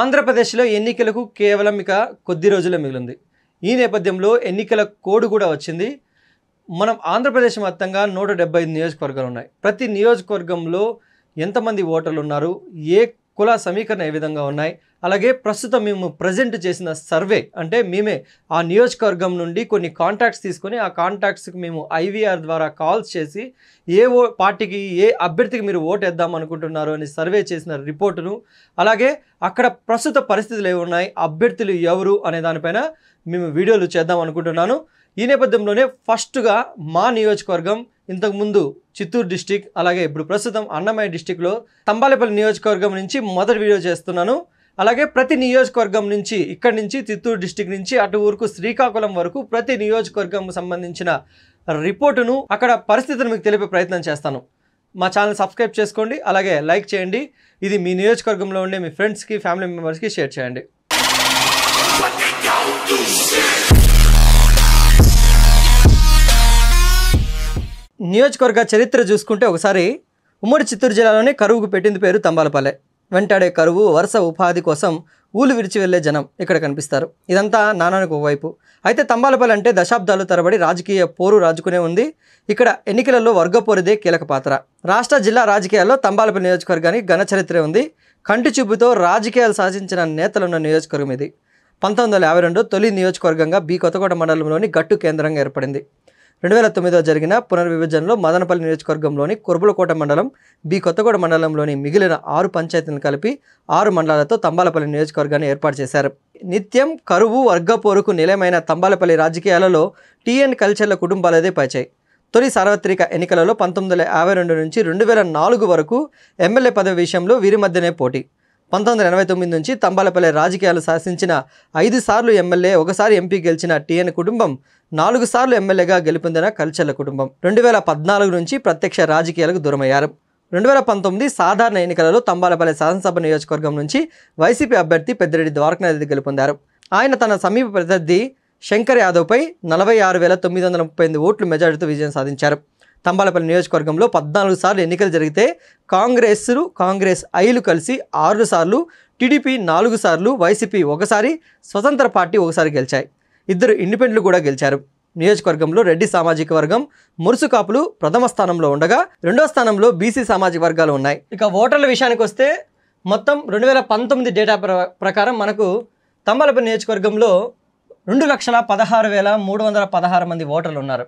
ఆంధ్రప్రదేశ్లో ఎన్నికలకు కేవలం ఇక కొద్ది రోజులే మిగిలింది ఈ నేపథ్యంలో ఎన్నికల కోడ్ కూడా వచ్చింది మనం ఆంధ్రప్రదేశ్ మొత్తంగా నూట డెబ్బై నియోజకవర్గాలు ఉన్నాయి ప్రతి నియోజకవర్గంలో ఎంతమంది ఓటర్లు ఉన్నారు ఏ కుల సమీకరణ ఏ విధంగా ఉన్నాయి అలాగే ప్రస్తుతం మేము ప్రజెంట్ చేసిన సర్వే అంటే మేమే ఆ నియోజకవర్గం నుండి కొన్ని కాంటాక్ట్స్ తీసుకొని ఆ కాంటాక్ట్స్కి మేము ఐవీఆర్ ద్వారా కాల్స్ చేసి ఏ ఓ పార్టీకి ఏ అభ్యర్థికి మీరు ఓటు వేద్దాం అనుకుంటున్నారు అని సర్వే చేసిన రిపోర్టును అలాగే అక్కడ ప్రస్తుత పరిస్థితులు ఏమున్నాయి అభ్యర్థులు ఎవరు అనే దానిపైన మేము వీడియోలు చేద్దాం అనుకుంటున్నాను ఈ నేపథ్యంలోనే ఫస్ట్గా మా నియోజకవర్గం ఇంతకుముందు చిత్తూరు డిస్టిక్ అలాగే ఇప్పుడు ప్రస్తుతం అన్నమయ్య డిస్టిక్లో తంబాలేపల్లి నియోజకవర్గం నుంచి మొదటి వీడియో చేస్తున్నాను అలాగే ప్రతి నియోజకవర్గం నుంచి ఇక్కడి నుంచి చిత్తూరు డిస్టిక్ నుంచి అటు ఊరుకు శ్రీకాకుళం వరకు ప్రతి నియోజకవర్గం సంబంధించిన రిపోర్టును అక్కడ పరిస్థితిని మీకు తెలిపే ప్రయత్నం చేస్తాను మా ఛానల్ సబ్స్క్రైబ్ చేసుకోండి అలాగే లైక్ చేయండి ఇది మీ నియోజకవర్గంలో ఉండే మీ ఫ్రెండ్స్కి ఫ్యామిలీ మెంబర్స్కి షేర్ చేయండి నియోజకవర్గ చరిత్ర చూసుకుంటే ఒకసారి ఉమ్మడి చిత్తూరు జిల్లాలోనే కరువుకు పెట్టింది పేరు తంబాలపల్లె వెంటాడే కరువు వరుస ఉపాధి కోసం ఊళ్ళు విరిచి వెళ్లే జనం ఇక్కడ కనిపిస్తారు ఇదంతా నానానికి ఒకవైపు అయితే తంబాలపల్లె అంటే దశాబ్దాలు తరబడి రాజకీయ పోరు రాజుకునే ఉంది ఇక్కడ ఎన్నికలలో వర్గ కీలక పాత్ర రాష్ట్ర జిల్లా రాజకీయాల్లో తంబాలపల్లి నియోజకవర్గానికి ఘన చరిత్ర ఉంది కంటి చూపుతో రాజకీయాలు సాధించిన నేతలున్న నియోజకవర్గం ఇది పంతొమ్మిది వందల యాభై రెండు తొలి నియోజకవర్గంగా బి కొత్తకోట మండలంలోని గట్టు కేంద్రంగా ఏర్పడింది రెండు వేల తొమ్మిదిలో జరిగిన పునర్విభజనలో మదనపల్లి నియోజకవర్గంలోని కురుబులకోట మండలం బి కొత్తగూడ మండలంలోని మిగిలిన ఆరు పంచాయతీలను కలిపి ఆరు మండలాలతో తంబాలపల్లి నియోజకవర్గాన్ని ఏర్పాటు చేశారు నిత్యం కరువు వర్గపోరుకు నిలయమైన తంబాలపల్లి రాజకీయాలలో టీఎన్ కల్చర్ల కుటుంబాలదే పైచాయి తొలి సార్వత్రిక ఎన్నికలలో పంతొమ్మిది వందల యాభై రెండు నుంచి రెండు వేల నాలుగు వరకు ఎమ్మెల్యే పదవి విషయంలో వీరి మధ్యనే పోటీ పంతొమ్మిది వందల ఎనభై తొమ్మిది నుంచి తంబాలపల్లి రాజకీయాలు శాసించిన ఐదు సార్లు ఎమ్మెల్యే ఒకసారి ఎంపీ గెలిచిన టీఎన్ కుటుంబం నాలుగు సార్లు ఎమ్మెల్యేగా గెలుపొందిన కల్చర్ల కుటుంబం రెండు వేల పద్నాలుగు నుంచి ప్రత్యక్ష రాజకీయాలకు దూరమయ్యారు రెండు వేల పంతొమ్మిది సాధారణ ఎన్నికలలో తంబాలపల్లి శాసనసభ నియోజకవర్గం నుంచి వైసీపీ అభ్యర్థి పెద్దిరెడ్డి ద్వారకనాథ్ గెలుపొందారు ఆయన తన సమీప ప్రత్యర్థి శంకర్ యాదవ్పై నలభై ఆరు వేల తొమ్మిది వందల ముప్పై ఎనిమిది ఓట్లు మెజార్టీతో విజయం సాధించారు తంబాలపల్లి నియోజకవర్గంలో పద్నాలుగు సార్లు ఎన్నికలు జరిగితే కాంగ్రెస్ కాంగ్రెస్ ఐలు కలిసి ఆరు సార్లు టీడీపీ నాలుగు సార్లు వైసీపీ ఒకసారి స్వతంత్ర పార్టీ ఒకసారి గెలిచాయి ఇద్దరు ఇండిపెండెంట్లు కూడా గెలిచారు నియోజకవర్గంలో రెడ్డి సామాజిక వర్గం మురుసు కాపులు ప్రథమ స్థానంలో ఉండగా రెండో స్థానంలో బీసీ సామాజిక వర్గాలు ఉన్నాయి ఇక ఓటర్ల విషయానికి వస్తే మొత్తం రెండు వేల పంతొమ్మిది డేటా ప్ర ప్రకారం మనకు తంబలపల్లి నియోజకవర్గంలో రెండు లక్షల పదహారు వేల మూడు వందల పదహారు మంది ఓటర్లు ఉన్నారు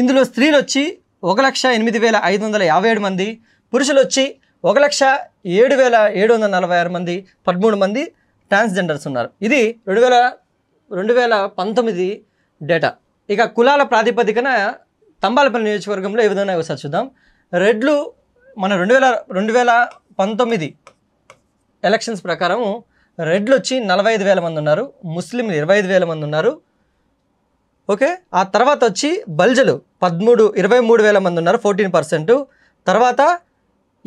ఇందులో స్త్రీలు వచ్చి ఒక లక్ష ఎనిమిది వేల ఐదు వందల యాభై ఏడు మంది పురుషులు వచ్చి ఒక లక్ష ఏడు వేల ఏడు వందల నలభై ఆరు మంది పదమూడు మంది ట్రాన్స్జెండర్స్ ఉన్నారు ఇది రెండు వేల రెండు వేల పంతొమ్మిది డేటా ఇక కులాల ప్రాతిపదికన తంబాలపల్లి నియోజకవర్గంలో ఏ విధంగా ఒకసారి చూద్దాం రెడ్లు మన రెండు వేల రెండు వేల పంతొమ్మిది ఎలక్షన్స్ ప్రకారం రెడ్లు వచ్చి నలభై ఐదు వేల మంది ఉన్నారు ముస్లింలు ఇరవై ఐదు వేల మంది ఉన్నారు ఓకే ఆ తర్వాత వచ్చి బల్జలు పదమూడు ఇరవై మూడు వేల మంది ఉన్నారు ఫోర్టీన్ పర్సెంట్ తర్వాత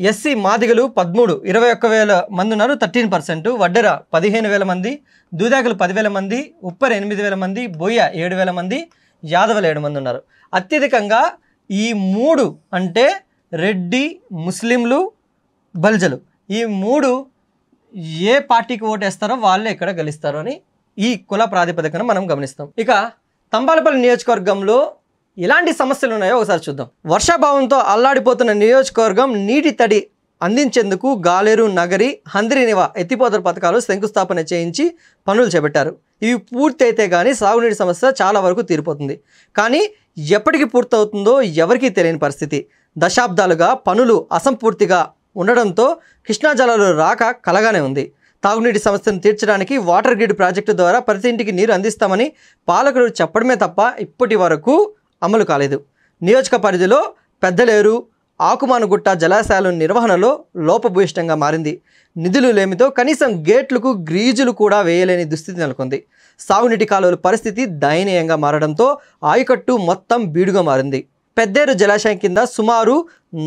ఎస్సీ మాదిగలు పదమూడు ఇరవై ఒక్క వేల మంది ఉన్నారు థర్టీన్ పర్సెంట్ వడ్డెర పదిహేను వేల మంది దూదాకులు పదివేల మంది ఉప్పర్ ఎనిమిది వేల మంది బొయ్య ఏడు వేల మంది యాదవలు ఏడు మంది ఉన్నారు అత్యధికంగా ఈ మూడు అంటే రెడ్డి ముస్లింలు బల్జలు ఈ మూడు ఏ పార్టీకి ఓటేస్తారో వాళ్ళే ఇక్కడ గెలుస్తారు అని ఈ కుల ప్రాతిపదికన మనం గమనిస్తాం ఇక తంబాలపల్లి నియోజకవర్గంలో ఎలాంటి సమస్యలు ఉన్నాయో ఒకసారి చూద్దాం వర్షాభావంతో అల్లాడిపోతున్న నియోజకవర్గం నీటి తడి అందించేందుకు గాలేరు నగరి నివ ఎత్తిపోతల పథకాలు శంకుస్థాపన చేయించి పనులు చేపట్టారు ఇవి పూర్తయితే కానీ సాగునీటి సమస్య చాలా వరకు తీరిపోతుంది కానీ ఎప్పటికి పూర్తవుతుందో ఎవరికీ తెలియని పరిస్థితి దశాబ్దాలుగా పనులు అసంపూర్తిగా ఉండడంతో కృష్ణా జలాలు రాక కలగానే ఉంది తాగునీటి సమస్యను తీర్చడానికి వాటర్ గ్రిడ్ ప్రాజెక్టు ద్వారా ప్రతి ఇంటికి నీరు అందిస్తామని పాలకులు చెప్పడమే తప్ప ఇప్పటి వరకు అమలు కాలేదు నియోజక పరిధిలో పెద్దలేరు ఆకుమానుగుట్ట జలాశయాల నిర్వహణలో లోపభూయిష్టంగా మారింది నిధులు లేమితో కనీసం గేట్లకు గ్రీజులు కూడా వేయలేని దుస్థితి నెలకొంది సాగునీటి కాలువల పరిస్థితి దయనీయంగా మారడంతో ఆయకట్టు మొత్తం బీడుగా మారింది పెద్దేరు జలాశయం కింద సుమారు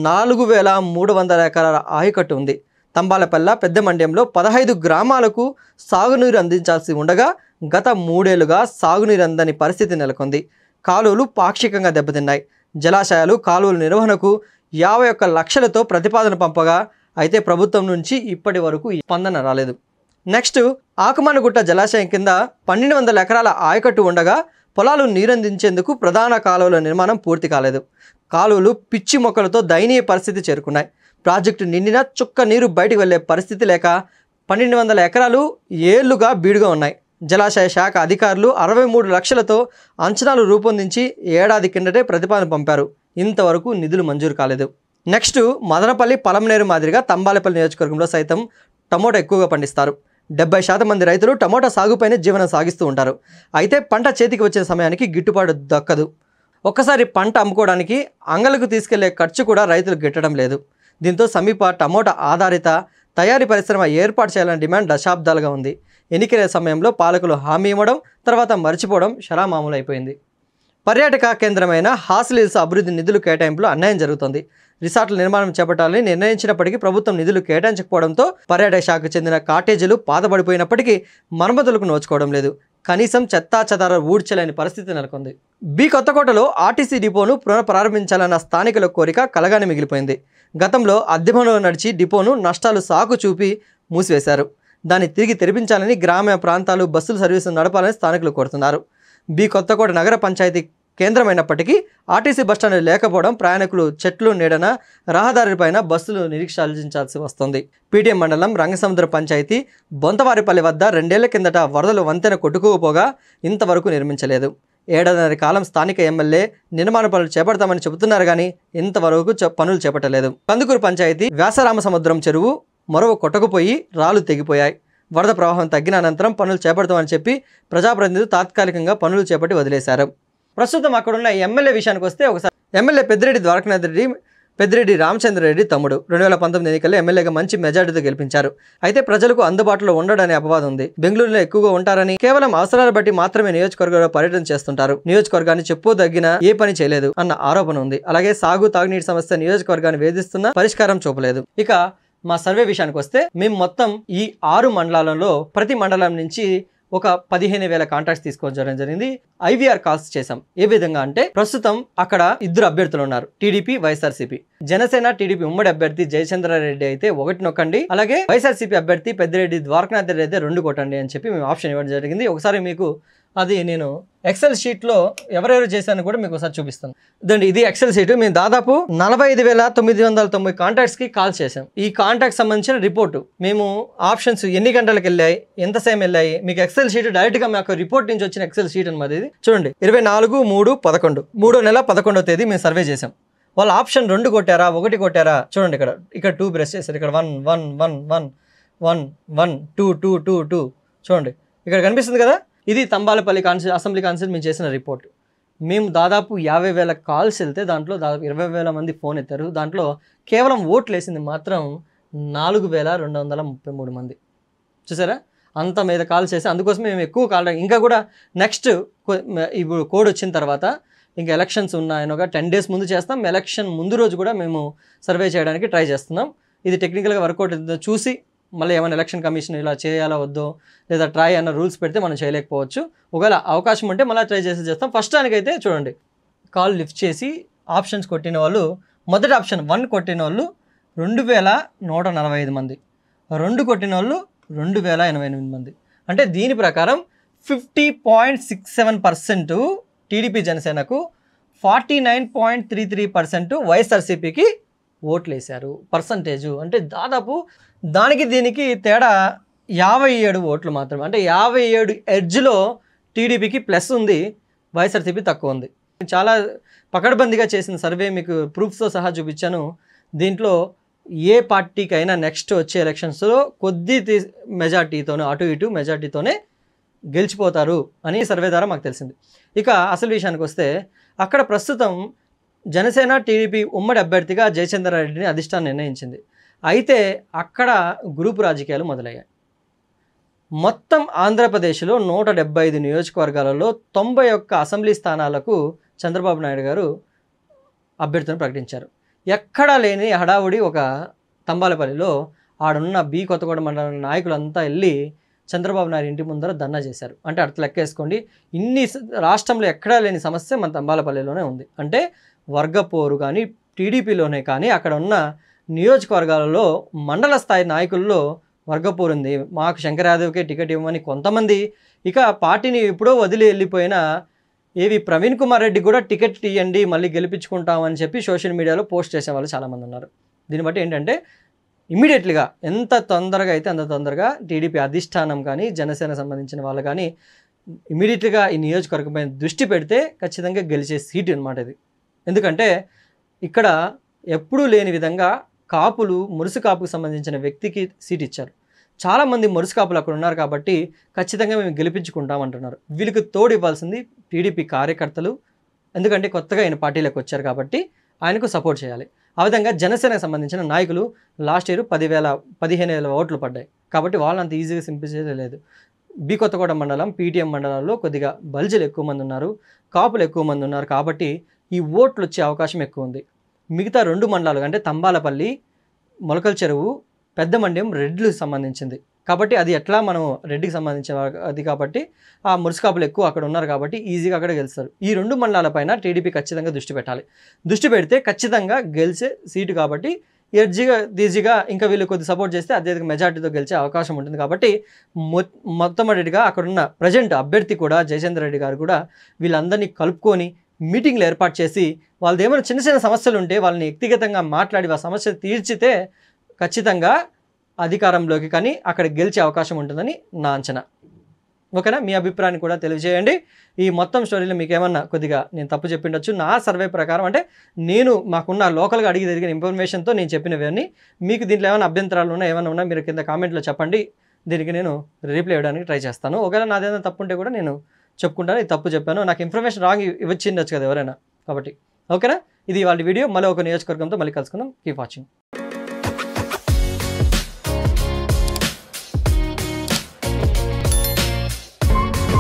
నాలుగు వేల మూడు వందల ఎకరాల ఆయకట్టు ఉంది తంబాలపల్ల పెద్ద మండ్యంలో పదహైదు గ్రామాలకు సాగునీరు అందించాల్సి ఉండగా గత మూడేళ్లుగా సాగునీరు అందని పరిస్థితి నెలకొంది కాలువలు పాక్షికంగా దెబ్బతిన్నాయి జలాశయాలు కాలువల నిర్వహణకు యాభై ఒక్క లక్షలతో ప్రతిపాదన పంపగా అయితే ప్రభుత్వం నుంచి ఇప్పటి వరకు స్పందన రాలేదు నెక్స్ట్ ఆకుమానగుట్ట జలాశయం కింద పన్నెండు వందల ఎకరాల ఆయకట్టు ఉండగా పొలాలు నీరందించేందుకు ప్రధాన కాలువల నిర్మాణం పూర్తి కాలేదు కాలువలు పిచ్చి మొక్కలతో దయనీయ పరిస్థితి చేరుకున్నాయి ప్రాజెక్టు నిండిన చుక్క నీరు బయటకు వెళ్లే పరిస్థితి లేక పన్నెండు వందల ఎకరాలు ఏళ్లుగా బీడుగా ఉన్నాయి జలాశయ శాఖ అధికారులు అరవై మూడు లక్షలతో అంచనాలు రూపొందించి ఏడాది కిందటే ప్రతిపాదన పంపారు ఇంతవరకు నిధులు మంజూరు కాలేదు నెక్స్ట్ మదనపల్లి పలంనేరు మాదిరిగా తంబాలపల్లి నియోజకవర్గంలో సైతం టమోటా ఎక్కువగా పండిస్తారు డెబ్బై శాతం మంది రైతులు టమోటా సాగుపైనే జీవనం సాగిస్తూ ఉంటారు అయితే పంట చేతికి వచ్చిన సమయానికి గిట్టుబాటు దక్కదు ఒక్కసారి పంట అమ్ముకోవడానికి అంగలకు తీసుకెళ్లే ఖర్చు కూడా రైతులు గిట్టడం లేదు దీంతో సమీప టమోటా ఆధారిత తయారీ పరిశ్రమ ఏర్పాటు చేయాలనే డిమాండ్ దశాబ్దాలుగా ఉంది ఎన్నికల సమయంలో పాలకులు హామీ ఇవ్వడం తర్వాత మర్చిపోవడం షరామామూలు అయిపోయింది పర్యాటక కేంద్రమైన హాసిల్ హిల్స్ అభివృద్ధి నిధులు కేటాయింపులో అన్యాయం జరుగుతుంది రిసార్ట్ల నిర్మాణం చేపట్టాలని నిర్ణయించినప్పటికీ ప్రభుత్వం నిధులు కేటాయించకపోవడంతో పర్యాటక శాఖకు చెందిన కాటేజీలు పాతబడిపోయినప్పటికీ మరమ్మతులకు నోచుకోవడం లేదు కనీసం చెత్తా చెదార ఊడ్చలేని పరిస్థితి నెలకొంది బి కొత్తకోటలో ఆర్టీసీ డిపోను పునఃప్రారంభించాలన్న స్థానికుల కోరిక కలగానే మిగిలిపోయింది గతంలో అద్దెమలో నడిచి డిపోను నష్టాలు సాకు చూపి మూసివేశారు దాన్ని తిరిగి తెరిపించాలని గ్రామీణ ప్రాంతాలు బస్సుల సర్వీసులు నడపాలని స్థానికులు కోరుతున్నారు బి కొత్తకోట నగర పంచాయతీ కేంద్రమైనప్పటికీ ఆర్టీసీ బస్టాండ్ లేకపోవడం ప్రయాణికులు చెట్లు నీడన రహదారిపైన బస్సులు నిరీక్షించాల్సి వస్తుంది పీటీఎం మండలం రంగసముద్ర పంచాయతీ బొంతవారిపల్లి వద్ద రెండేళ్ల కిందట వరదలు వంతెన కొట్టుకుపోగా ఇంతవరకు నిర్మించలేదు ఏడాదిన్నర కాలం స్థానిక ఎమ్మెల్యే నిర్మాణ పనులు చేపడతామని చెబుతున్నారు కానీ ఇంతవరకు పనులు చేపట్టలేదు కందుకూరు పంచాయతీ వ్యాసరామ సముద్రం చెరువు మరొక కొట్టకుపోయి రాళ్ళు తెగిపోయాయి వరద ప్రవాహం తగ్గిన అనంతరం పనులు చేపడతామని చెప్పి ప్రజాప్రతినిధులు తాత్కాలికంగా పనులు చేపట్టి వదిలేశారు ప్రస్తుతం అక్కడున్న ఎమ్మెల్యే విషయానికి వస్తే ఒకసారి ఎమ్మెల్యే పెద్దిరెడ్డి ద్వారకనాథ్ రెడ్డి పెద్దిరెడ్డి రామచంద్ర రెడ్డి తమ్ముడు రెండు వేల పంతొమ్మిది ఎన్నికల్లో ఎమ్మెల్యేగా మంచి మెజార్టీతో గెలిపించారు అయితే ప్రజలకు అందుబాటులో ఉండడనే అపవాదం ఉంది బెంగళూరులో ఎక్కువగా ఉంటారని కేవలం అవసరాల బట్టి మాత్రమే నియోజకవర్గంలో పర్యటన చేస్తుంటారు నియోజకవర్గాన్ని చెప్పుదగిన ఏ పని చేయలేదు అన్న ఆరోపణ ఉంది అలాగే సాగు తాగునీటి సమస్య నియోజకవర్గాన్ని వేధిస్తున్న పరిష్కారం చూపలేదు ఇక మా సర్వే విషయానికి వస్తే మేము మొత్తం ఈ ఆరు మండలాలలో ప్రతి మండలం నుంచి ఒక పదిహేను వేల కాంట్రాక్ట్స్ తీసుకోవడం జరిగింది ఐవీఆర్ కాల్స్ చేశాం ఏ విధంగా అంటే ప్రస్తుతం అక్కడ ఇద్దరు అభ్యర్థులు ఉన్నారు టీడీపీ వైఎస్ఆర్సీపీ జనసేన టీడీపీ ఉమ్మడి అభ్యర్థి జయచంద్రారెడ్డి అయితే ఒకటి నొక్కండి అలాగే వైఎస్ఆర్సీపీ అభ్యర్థి పెద్దిరెడ్డి ద్వారకనాథ్ రెడ్డి అయితే రెండు కొట్టండి అని చెప్పి మేము ఆప్షన్ ఇవ్వడం జరిగింది ఒకసారి మీకు అది నేను ఎక్సెల్ షీట్లో ఎవరెవరు చేశాను కూడా మీకు ఒకసారి చూపిస్తాను దండి ఇది ఎక్సెల్ షీట్ మేము దాదాపు నలభై ఐదు వేల తొమ్మిది వందల తొంభై కాంటాక్ట్స్కి కాల్ చేశాం ఈ కాంటాక్ట్ సంబంధించిన రిపోర్టు మేము ఆప్షన్స్ ఎన్ని గంటలకు వెళ్ళాయి ఎంత సేమ్ వెళ్ళాయి మీకు ఎక్సెల్ షీట్ డైరెక్ట్గా మాకు రిపోర్ట్ నుంచి వచ్చిన ఎక్సెల్ షీట్ అనమాట ఇది చూడండి ఇరవై నాలుగు మూడు పదకొండు మూడో నెల పదకొండో తేదీ మేము సర్వే చేసాం వాళ్ళు ఆప్షన్ రెండు కొట్టారా ఒకటి కొట్టారా చూడండి ఇక్కడ ఇక్కడ టూ ప్రెస్ చేశారు ఇక్కడ one one one one one one two two two two చూడండి ఇక్కడ కనిపిస్తుంది కదా ఇది తంబాలపల్లి కాన్సి అసెంబ్లీ కాన్సిల్ మేము చేసిన రిపోర్ట్ మేము దాదాపు యాభై వేల కాల్స్ వెళ్తే దాంట్లో దాదాపు ఇరవై వేల మంది ఫోన్ ఎత్తారు దాంట్లో కేవలం ఓట్లు వేసింది మాత్రం నాలుగు వేల రెండు వందల ముప్పై మూడు మంది చూసారా అంత మీద కాల్ చేసి అందుకోసం మేము ఎక్కువ కాల్ ఇంకా కూడా నెక్స్ట్ ఇప్పుడు కోడ్ వచ్చిన తర్వాత ఇంకా ఎలక్షన్స్ ఉన్నాయని ఒక టెన్ డేస్ ముందు చేస్తాం ఎలక్షన్ ముందు రోజు కూడా మేము సర్వే చేయడానికి ట్రై చేస్తున్నాం ఇది టెక్నికల్గా వర్కౌట్ చూసి మళ్ళీ ఏమైనా ఎలక్షన్ కమిషన్ ఇలా చేయాలా వద్దో లేదా ట్రై అన్న రూల్స్ పెడితే మనం చేయలేకపోవచ్చు ఒకవేళ అవకాశం ఉంటే మళ్ళీ ట్రై చేసి చేస్తాం ఫస్ట్ అయితే చూడండి కాల్ లిఫ్ట్ చేసి ఆప్షన్స్ కొట్టిన వాళ్ళు మొదటి ఆప్షన్ వన్ కొట్టిన వాళ్ళు రెండు వేల నూట నలభై ఐదు మంది రెండు కొట్టిన వాళ్ళు రెండు వేల ఎనభై ఎనిమిది మంది అంటే దీని ప్రకారం fifty point six seven percent TDP జనసేనకు forty nine point three three percent వైఎస్ఆర్సీపీకి ఓట్లు వేశారు పర్సంటేజు అంటే దాదాపు దానికి దీనికి తేడా యాభై ఏడు ఓట్లు మాత్రమే అంటే యాభై ఏడు ఎడ్జ్లో టీడీపీకి ప్లస్ ఉంది వైఎస్ఆర్సీపీ తక్కువ ఉంది చాలా పకడ్బందీగా చేసిన సర్వే మీకు ప్రూఫ్స్తో సహా చూపించాను దీంట్లో ఏ పార్టీకైనా నెక్స్ట్ వచ్చే ఎలక్షన్స్లో కొద్ది మెజార్టీతోనే అటు ఇటు మెజార్టీతోనే గెలిచిపోతారు అని సర్వే ద్వారా మాకు తెలిసింది ఇక అసలు విషయానికి వస్తే అక్కడ ప్రస్తుతం జనసేన టీడీపీ ఉమ్మడి అభ్యర్థిగా జయచంద్రారెడ్డిని అధిష్టానం నిర్ణయించింది అయితే అక్కడ గ్రూపు రాజకీయాలు మొదలయ్యాయి మొత్తం ఆంధ్రప్రదేశ్లో నూట డెబ్బై ఐదు నియోజకవర్గాలలో తొంభై ఒక్క అసెంబ్లీ స్థానాలకు చంద్రబాబు నాయుడు గారు అభ్యర్థులను ప్రకటించారు ఎక్కడా లేని హడావుడి ఒక తంబాలపల్లిలో ఆడున్న బి కొత్తగూడ మండలం నాయకులంతా వెళ్ళి చంద్రబాబు నాయుడు ఇంటి ముందర ధర్నా చేశారు అంటే అర్థ లెక్కేసుకోండి ఇన్ని రాష్ట్రంలో ఎక్కడా లేని సమస్య మన తంబాలపల్లిలోనే ఉంది అంటే వర్గపోరు కానీ టీడీపీలోనే కానీ అక్కడ ఉన్న నియోజకవర్గాలలో మండల స్థాయి నాయకుల్లో వర్గపోరు ఉంది మాకు శంకరాదేవ్కే టికెట్ ఇవ్వమని కొంతమంది ఇక పార్టీని ఎప్పుడో వదిలి వెళ్ళిపోయిన ఏవి ప్రవీణ్ కుమార్ రెడ్డి కూడా టికెట్ ఇవ్వండి మళ్ళీ గెలిపించుకుంటామని చెప్పి సోషల్ మీడియాలో పోస్ట్ చేసే వాళ్ళు చాలామంది ఉన్నారు దీన్ని బట్టి ఏంటంటే ఇమీడియట్లీగా ఎంత తొందరగా అయితే అంత తొందరగా టీడీపీ అధిష్టానం కానీ జనసేన సంబంధించిన వాళ్ళు కానీ ఇమీడియట్లీగా ఈ నియోజకవర్గంపై దృష్టి పెడితే ఖచ్చితంగా గెలిచే సీట్ అనమాట ఇది ఎందుకంటే ఇక్కడ ఎప్పుడూ లేని విధంగా కాపులు మురుసు కాపుకు సంబంధించిన వ్యక్తికి సీట్ ఇచ్చారు చాలామంది మురుసు కాపులు అక్కడ ఉన్నారు కాబట్టి ఖచ్చితంగా మేము గెలిపించుకుంటామంటున్నారు వీళ్ళకి తోడు ఇవ్వాల్సింది టీడీపీ కార్యకర్తలు ఎందుకంటే కొత్తగా ఆయన పార్టీలోకి వచ్చారు కాబట్టి ఆయనకు సపోర్ట్ చేయాలి ఆ విధంగా జనసేనకు సంబంధించిన నాయకులు లాస్ట్ ఇయర్ పదివేల పదిహేను వేల ఓట్లు పడ్డాయి కాబట్టి వాళ్ళని అంత ఈజీగా లేదు బి కొత్తగూడెం మండలం పీటీఎం మండలంలో కొద్దిగా బల్జీలు ఎక్కువ మంది ఉన్నారు కాపులు ఎక్కువ మంది ఉన్నారు కాబట్టి ఈ ఓట్లు వచ్చే అవకాశం ఎక్కువ ఉంది మిగతా రెండు మండలాలు అంటే తంబాలపల్లి మొలకల చెరువు పెద్ద మండ్యం రెడ్లు సంబంధించింది కాబట్టి అది ఎట్లా మనం రెడ్డికి సంబంధించిన అది కాబట్టి ఆ మురుసుకాపులు ఎక్కువ అక్కడ ఉన్నారు కాబట్టి ఈజీగా అక్కడ గెలుస్తారు ఈ రెండు మండలాలపైన టీడీపీ ఖచ్చితంగా దృష్టి పెట్టాలి దృష్టి పెడితే ఖచ్చితంగా గెలిచే సీటు కాబట్టి ఎర్జీగా దీజీగా ఇంకా వీళ్ళు కొద్ది సపోర్ట్ చేస్తే అత్యధిక మెజార్టీతో గెలిచే అవకాశం ఉంటుంది కాబట్టి అక్కడ అక్కడున్న ప్రజెంట్ అభ్యర్థి కూడా జయచంద్ర రెడ్డి గారు కూడా వీళ్ళందరినీ కలుపుకొని మీటింగ్లు ఏర్పాటు చేసి వాళ్ళది ఏమైనా చిన్న చిన్న సమస్యలు ఉంటే వాళ్ళని వ్యక్తిగతంగా మాట్లాడి ఆ సమస్యలు తీర్చితే ఖచ్చితంగా అధికారంలోకి కానీ అక్కడ గెలిచే అవకాశం ఉంటుందని నా అంచనా ఓకేనా మీ అభిప్రాయాన్ని కూడా తెలియజేయండి ఈ మొత్తం స్టోరీలో మీకు ఏమన్నా కొద్దిగా నేను తప్పు చెప్పిండొచ్చు నా సర్వే ప్రకారం అంటే నేను మాకున్న లోకల్గా అడిగి జరిగిన ఇన్ఫర్మేషన్తో నేను చెప్పినవన్నీ మీకు దీంట్లో ఏమైనా అభ్యంతరాలు ఉన్నా ఏమైనా ఉన్నా మీరు కింద కామెంట్లో చెప్పండి దీనికి నేను రిప్లై ఇవ్వడానికి ట్రై చేస్తాను ఒకవేళ ఏదైనా తప్పు ఉంటే కూడా నేను చెప్పుకుంటాను తప్పు చెప్పాను నాకు ఇన్ఫర్మేషన్ రాంగ్ ఇవ్వచ్చిండొచ్చు కదా ఎవరైనా కాబట్టి ఓకేనా ఇది వాళ్ళ వీడియో మళ్ళీ ఒక నియోజకవర్గంతో మళ్ళీ కలుసుకుందాం కీప్ వాచింగ్